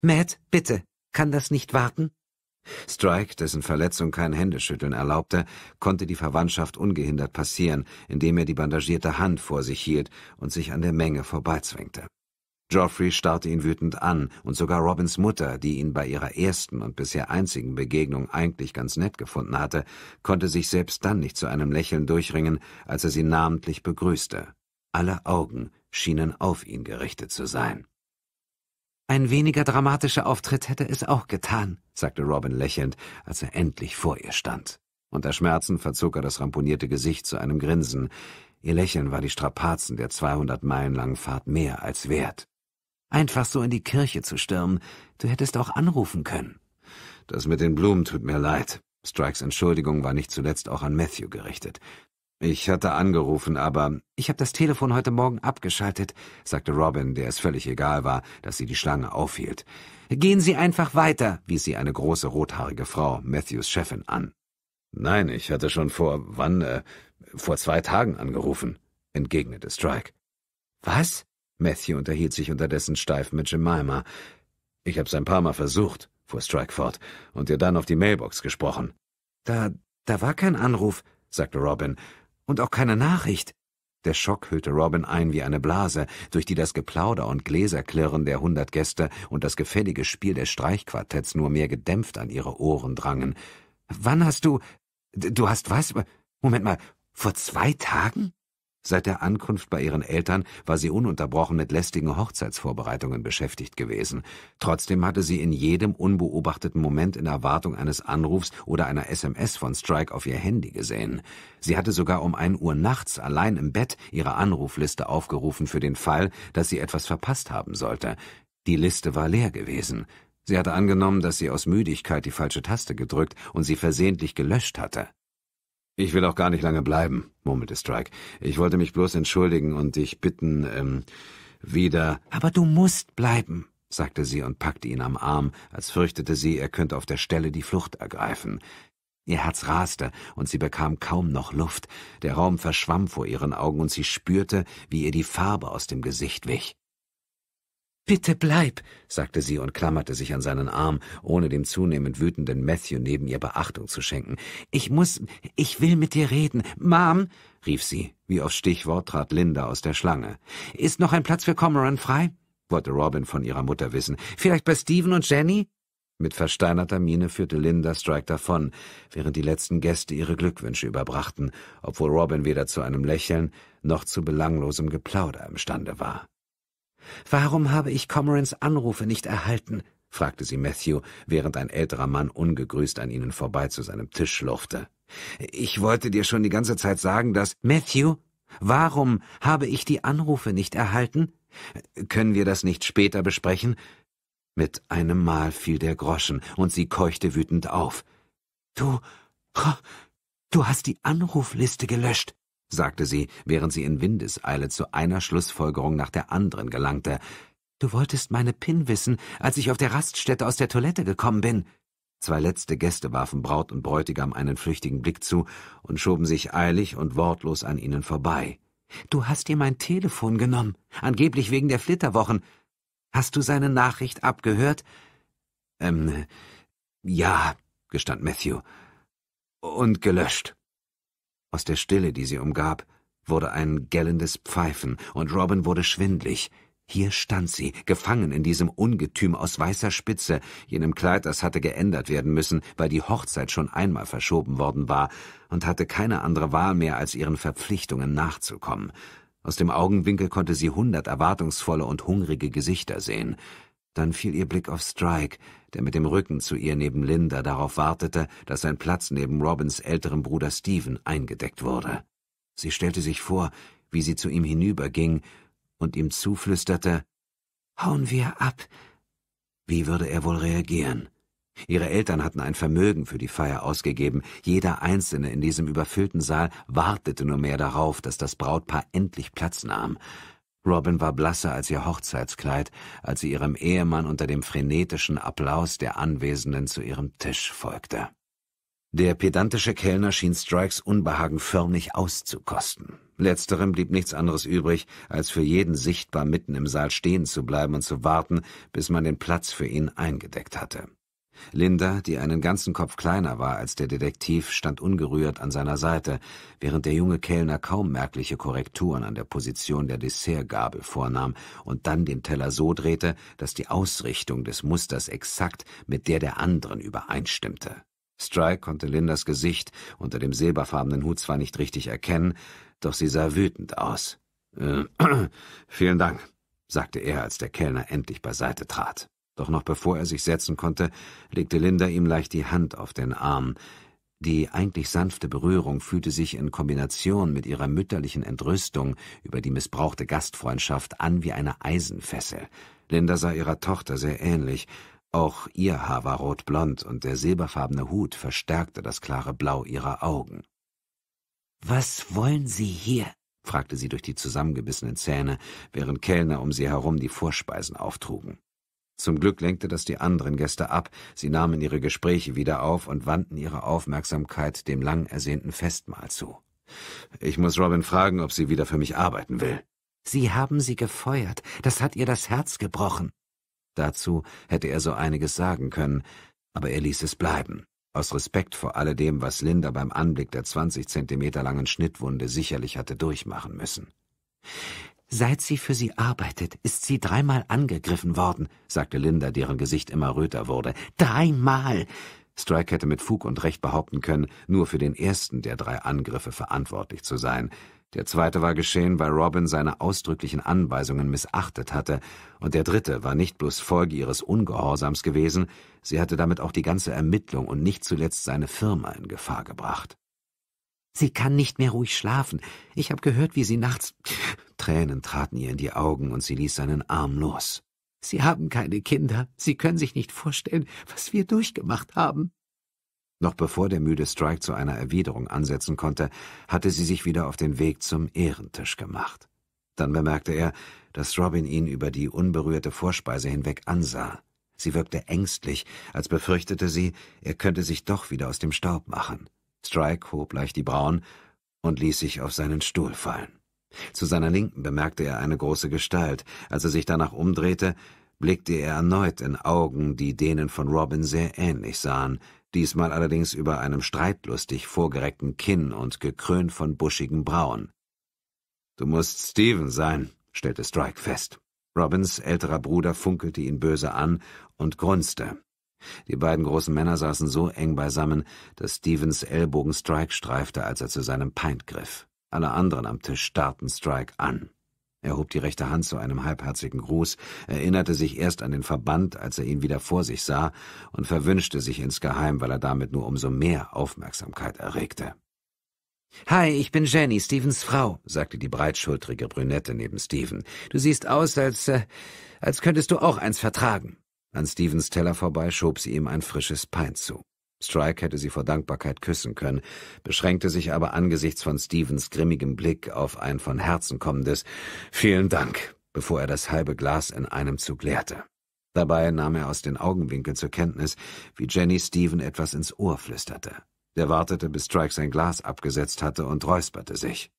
Matt, bitte, kann das nicht warten? Strike, dessen Verletzung kein Händeschütteln erlaubte, konnte die Verwandtschaft ungehindert passieren, indem er die bandagierte Hand vor sich hielt und sich an der Menge vorbeizwängte. Geoffrey starrte ihn wütend an, und sogar Robins Mutter, die ihn bei ihrer ersten und bisher einzigen Begegnung eigentlich ganz nett gefunden hatte, konnte sich selbst dann nicht zu einem Lächeln durchringen, als er sie namentlich begrüßte. Alle Augen schienen auf ihn gerichtet zu sein. Ein weniger dramatischer Auftritt hätte es auch getan, sagte Robin lächelnd, als er endlich vor ihr stand. Unter Schmerzen verzog er das ramponierte Gesicht zu einem Grinsen. Ihr Lächeln war die Strapazen der 200 Meilen langen Fahrt mehr als wert. Einfach so in die Kirche zu stürmen, du hättest auch anrufen können. Das mit den Blumen tut mir leid. Strikes Entschuldigung war nicht zuletzt auch an Matthew gerichtet. Ich hatte angerufen, aber ich habe das Telefon heute Morgen abgeschaltet, sagte Robin, der es völlig egal war, dass sie die Schlange aufhielt. Gehen Sie einfach weiter, wies sie eine große rothaarige Frau, Matthews Chefin, an. Nein, ich hatte schon vor wann, äh, vor zwei Tagen angerufen, entgegnete Strike. Was? Matthew unterhielt sich unterdessen steif mit Jemima. Ich hab's ein paar Mal versucht, fuhr Strike fort, und ihr dann auf die Mailbox gesprochen. Da, da war kein Anruf, sagte Robin, und auch keine Nachricht. Der Schock hüllte Robin ein wie eine Blase, durch die das Geplauder und Gläserklirren der hundert Gäste und das gefällige Spiel der Streichquartetts nur mehr gedämpft an ihre Ohren drangen. Wann hast du. Du hast was? Moment mal, vor zwei Tagen? Seit der Ankunft bei ihren Eltern war sie ununterbrochen mit lästigen Hochzeitsvorbereitungen beschäftigt gewesen. Trotzdem hatte sie in jedem unbeobachteten Moment in Erwartung eines Anrufs oder einer SMS von Strike auf ihr Handy gesehen. Sie hatte sogar um ein Uhr nachts allein im Bett ihre Anrufliste aufgerufen für den Fall, dass sie etwas verpasst haben sollte. Die Liste war leer gewesen. Sie hatte angenommen, dass sie aus Müdigkeit die falsche Taste gedrückt und sie versehentlich gelöscht hatte. Ich will auch gar nicht lange bleiben, murmelte Strike. Ich wollte mich bloß entschuldigen und dich bitten, ähm, wieder. Aber du musst bleiben, sagte sie und packte ihn am Arm, als fürchtete sie, er könnte auf der Stelle die Flucht ergreifen. Ihr Herz raste, und sie bekam kaum noch Luft. Der Raum verschwamm vor ihren Augen, und sie spürte, wie ihr die Farbe aus dem Gesicht wich. Bitte bleib, sagte sie und klammerte sich an seinen Arm, ohne dem zunehmend wütenden Matthew neben ihr Beachtung zu schenken. Ich muss, ich will mit dir reden. Mom, rief sie. Wie aufs Stichwort trat Linda aus der Schlange. Ist noch ein Platz für Cormoran frei? wollte Robin von ihrer Mutter wissen. Vielleicht bei Stephen und Jenny? Mit versteinerter Miene führte Linda Strike davon, während die letzten Gäste ihre Glückwünsche überbrachten, obwohl Robin weder zu einem Lächeln noch zu belanglosem Geplauder imstande war. Warum habe ich Cormorans Anrufe nicht erhalten? fragte sie Matthew, während ein älterer Mann ungegrüßt an ihnen vorbei zu seinem Tisch schlurfte. Ich wollte dir schon die ganze Zeit sagen, dass Matthew, warum habe ich die Anrufe nicht erhalten? Können wir das nicht später besprechen? Mit einem Mal fiel der Groschen, und sie keuchte wütend auf. Du, du hast die Anrufliste gelöscht, sagte sie, während sie in Windeseile zu einer Schlussfolgerung nach der anderen gelangte. Du wolltest meine PIN wissen, als ich auf der Raststätte aus der Toilette gekommen bin. Zwei letzte Gäste warfen Braut und Bräutigam einen flüchtigen Blick zu und schoben sich eilig und wortlos an ihnen vorbei. Du hast dir mein Telefon genommen, angeblich wegen der Flitterwochen. Hast du seine Nachricht abgehört? Ähm, ja, gestand Matthew. Und gelöscht. Aus der Stille, die sie umgab, wurde ein gellendes Pfeifen, und Robin wurde schwindlig. Hier stand sie, gefangen in diesem Ungetüm aus weißer Spitze, jenem Kleid, das hatte geändert werden müssen, weil die Hochzeit schon einmal verschoben worden war, und hatte keine andere Wahl mehr, als ihren Verpflichtungen nachzukommen. Aus dem Augenwinkel konnte sie hundert erwartungsvolle und hungrige Gesichter sehen. Dann fiel ihr Blick auf Strike, der mit dem Rücken zu ihr neben Linda darauf wartete, dass sein Platz neben Robins älterem Bruder Stephen eingedeckt wurde. Sie stellte sich vor, wie sie zu ihm hinüberging und ihm zuflüsterte Hauen wir ab. Wie würde er wohl reagieren? Ihre Eltern hatten ein Vermögen für die Feier ausgegeben. Jeder Einzelne in diesem überfüllten Saal wartete nur mehr darauf, dass das Brautpaar endlich Platz nahm. Robin war blasser als ihr Hochzeitskleid, als sie ihrem Ehemann unter dem frenetischen Applaus der Anwesenden zu ihrem Tisch folgte. Der pedantische Kellner schien Strikes Unbehagen förmlich auszukosten. Letzterem blieb nichts anderes übrig, als für jeden sichtbar mitten im Saal stehen zu bleiben und zu warten, bis man den Platz für ihn eingedeckt hatte. Linda, die einen ganzen Kopf kleiner war als der Detektiv, stand ungerührt an seiner Seite, während der junge Kellner kaum merkliche Korrekturen an der Position der Dessertgabel vornahm und dann den Teller so drehte, dass die Ausrichtung des Musters exakt mit der der anderen übereinstimmte. Strike konnte Lindas Gesicht unter dem silberfarbenen Hut zwar nicht richtig erkennen, doch sie sah wütend aus. Äh, vielen Dank, sagte er, als der Kellner endlich beiseite trat. Doch noch bevor er sich setzen konnte, legte Linda ihm leicht die Hand auf den Arm. Die eigentlich sanfte Berührung fühlte sich in Kombination mit ihrer mütterlichen Entrüstung über die missbrauchte Gastfreundschaft an wie eine Eisenfessel. Linda sah ihrer Tochter sehr ähnlich. Auch ihr Haar war rotblond und der silberfarbene Hut verstärkte das klare Blau ihrer Augen. Was wollen Sie hier? fragte sie durch die zusammengebissenen Zähne, während Kellner um sie herum die Vorspeisen auftrugen. Zum Glück lenkte das die anderen Gäste ab, sie nahmen ihre Gespräche wieder auf und wandten ihre Aufmerksamkeit dem lang ersehnten Festmahl zu. Ich muss Robin fragen, ob sie wieder für mich arbeiten will. Sie haben sie gefeuert, das hat ihr das Herz gebrochen. Dazu hätte er so einiges sagen können, aber er ließ es bleiben, aus Respekt vor alledem, was Linda beim Anblick der zwanzig Zentimeter langen Schnittwunde sicherlich hatte durchmachen müssen. Seit sie für sie arbeitet, ist sie dreimal angegriffen worden, sagte Linda, deren Gesicht immer röter wurde. Dreimal. Strike hätte mit Fug und Recht behaupten können, nur für den ersten der drei Angriffe verantwortlich zu sein. Der zweite war geschehen, weil Robin seine ausdrücklichen Anweisungen missachtet hatte, und der dritte war nicht bloß Folge ihres Ungehorsams gewesen, sie hatte damit auch die ganze Ermittlung und nicht zuletzt seine Firma in Gefahr gebracht. Sie kann nicht mehr ruhig schlafen. Ich habe gehört, wie sie nachts Tränen traten ihr in die Augen und sie ließ seinen Arm los. Sie haben keine Kinder. Sie können sich nicht vorstellen, was wir durchgemacht haben. Noch bevor der müde Strike zu einer Erwiderung ansetzen konnte, hatte sie sich wieder auf den Weg zum Ehrentisch gemacht. Dann bemerkte er, dass Robin ihn über die unberührte Vorspeise hinweg ansah. Sie wirkte ängstlich, als befürchtete sie, er könnte sich doch wieder aus dem Staub machen. Strike hob leicht die Brauen und ließ sich auf seinen Stuhl fallen. Zu seiner Linken bemerkte er eine große Gestalt. Als er sich danach umdrehte, blickte er erneut in Augen, die denen von Robin sehr ähnlich sahen, diesmal allerdings über einem streitlustig vorgereckten Kinn und gekrönt von buschigen Brauen. Du musst Steven sein, stellte Strike fest. Robins älterer Bruder funkelte ihn böse an und grunzte. Die beiden großen Männer saßen so eng beisammen, dass Stevens Ellbogen Strike streifte, als er zu seinem Pint griff. Alle anderen am Tisch starrten Strike an. Er hob die rechte Hand zu einem halbherzigen Gruß, erinnerte sich erst an den Verband, als er ihn wieder vor sich sah, und verwünschte sich insgeheim, weil er damit nur umso mehr Aufmerksamkeit erregte. Hi, ich bin Jenny, Stevens Frau, sagte die breitschultrige Brünette neben Steven. Du siehst aus, als, äh, als könntest du auch eins vertragen. An Stevens Teller vorbei schob sie ihm ein frisches Pein zu. Strike hätte sie vor Dankbarkeit küssen können, beschränkte sich aber angesichts von Stevens grimmigem Blick auf ein von Herzen kommendes Vielen Dank, bevor er das halbe Glas in einem Zug leerte. Dabei nahm er aus den Augenwinkeln zur Kenntnis, wie Jenny Steven etwas ins Ohr flüsterte. Der wartete, bis Strike sein Glas abgesetzt hatte und räusperte sich.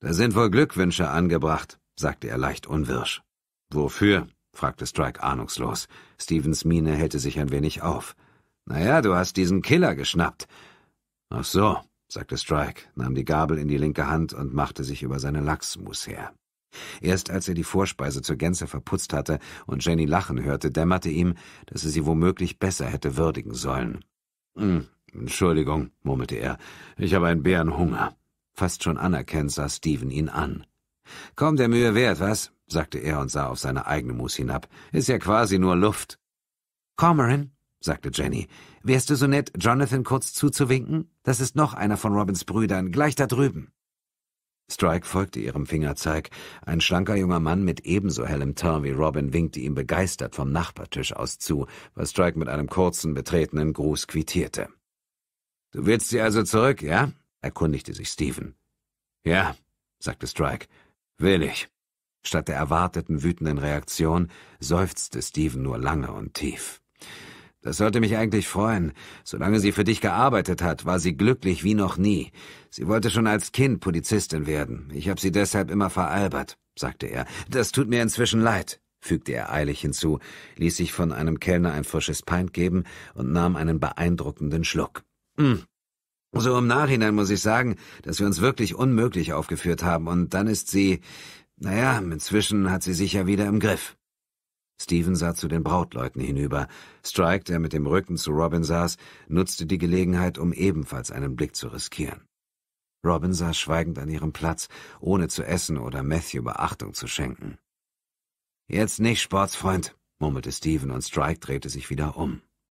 Da sind wohl Glückwünsche angebracht, sagte er leicht unwirsch. Wofür? fragte Strike ahnungslos. Stevens Miene hellte sich ein wenig auf. Naja, du hast diesen Killer geschnappt. Ach so, sagte Strike, nahm die Gabel in die linke Hand und machte sich über seine Lachsmus her. Erst als er die Vorspeise zur Gänze verputzt hatte und Jenny lachen hörte, dämmerte ihm, dass er sie womöglich besser hätte würdigen sollen. Hm, Entschuldigung, murmelte er, ich habe einen Bärenhunger. Fast schon anerkennend sah Steven ihn an. Komm der Mühe wert, was? sagte er und sah auf seine eigene Mus hinab. Ist ja quasi nur Luft. Cormoran, sagte Jenny. Wärst du so nett, Jonathan kurz zuzuwinken? Das ist noch einer von Robins Brüdern, gleich da drüben. Strike folgte ihrem Fingerzeig. Ein schlanker junger Mann mit ebenso hellem Teint wie Robin winkte ihm begeistert vom Nachbartisch aus zu, was Strike mit einem kurzen, betretenen Gruß quittierte. Du willst sie also zurück, ja? erkundigte sich Stephen. Ja, sagte Strike. Will ich. Statt der erwarteten wütenden Reaktion seufzte Stephen nur lange und tief. Das sollte mich eigentlich freuen. Solange sie für dich gearbeitet hat, war sie glücklich wie noch nie. Sie wollte schon als Kind Polizistin werden. Ich habe sie deshalb immer veralbert, sagte er. Das tut mir inzwischen leid, fügte er eilig hinzu, ließ sich von einem Kellner ein frisches Pint geben und nahm einen beeindruckenden Schluck. Hm. So im Nachhinein muss ich sagen, dass wir uns wirklich unmöglich aufgeführt haben, und dann ist sie, naja, inzwischen hat sie sich ja wieder im Griff. Steven sah zu den Brautleuten hinüber. Strike, der mit dem Rücken zu Robin saß, nutzte die Gelegenheit, um ebenfalls einen Blick zu riskieren. Robin saß schweigend an ihrem Platz, ohne zu essen oder Matthew Beachtung zu schenken. Jetzt nicht, Sportsfreund, murmelte Steven und Strike drehte sich wieder um.